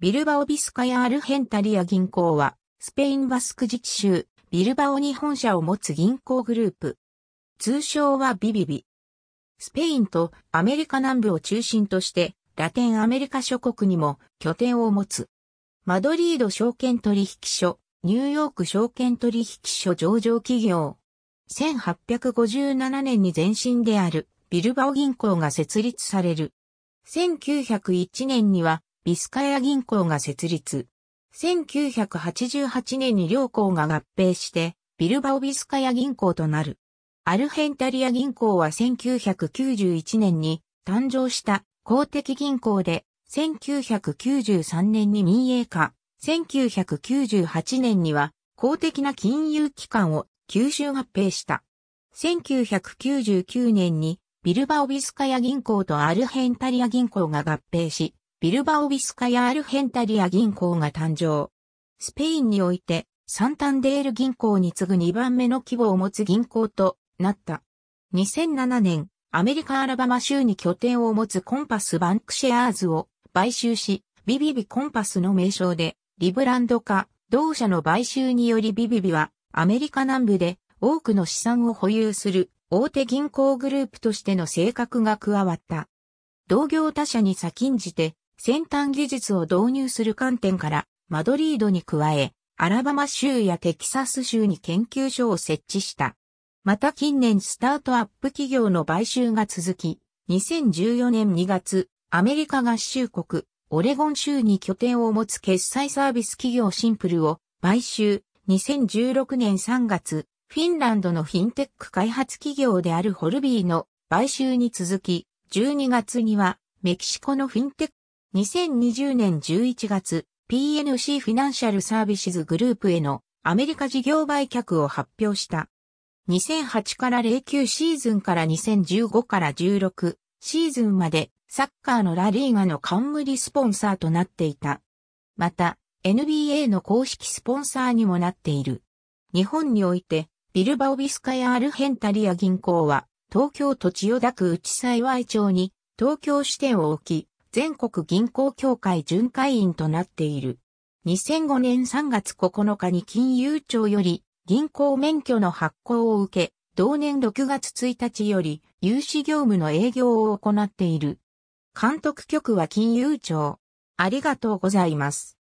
ビルバオビスカヤアルヘンタリア銀行は、スペインバスク自治州、ビルバオに本社を持つ銀行グループ。通称はビビビ。スペインとアメリカ南部を中心として、ラテンアメリカ諸国にも拠点を持つ。マドリード証券取引所、ニューヨーク証券取引所上場企業。1857年に前身であるビルバオ銀行が設立される。1901年にはビスカヤ銀行が設立。1988年に両行が合併して、ビルバオビスカヤ銀行となる。アルヘンタリア銀行は1991年に誕生した公的銀行で、1993年に民営化、1998年には公的な金融機関を吸収合併した。1999年にビルバオビスカヤ銀行とアルヘンタリア銀行が合併し、ビルバオ・ビスカヤ・アルヘンタリア銀行が誕生。スペインにおいて、サンタンデール銀行に次ぐ2番目の規模を持つ銀行となった。2007年、アメリカ・アラバマ州に拠点を持つコンパス・バンクシェアーズを買収し、ビビビコンパスの名称で、リブランド化、同社の買収によりビビビは、アメリカ南部で多くの資産を保有する大手銀行グループとしての性格が加わった。同業他社に先んじて、先端技術を導入する観点から、マドリードに加え、アラバマ州やテキサス州に研究所を設置した。また近年スタートアップ企業の買収が続き、2014年2月、アメリカ合衆国、オレゴン州に拠点を持つ決済サービス企業シンプルを買収、2016年3月、フィンランドのフィンテック開発企業であるホルビーの買収に続き、12月にはメキシコのフィンテッ2020年11月、PNC フィナンシャルサービスズグループへのアメリカ事業売却を発表した。2008から09シーズンから2015から16シーズンまでサッカーのラリーガの冠スポンサーとなっていた。また、NBA の公式スポンサーにもなっている。日本において、ビルバオビスカヤアルヘンタリア銀行は、東京都千代田区内幸町に東京支店を置き、全国銀行協会巡回員となっている。2005年3月9日に金融庁より銀行免許の発行を受け、同年6月1日より融資業務の営業を行っている。監督局は金融庁。ありがとうございます。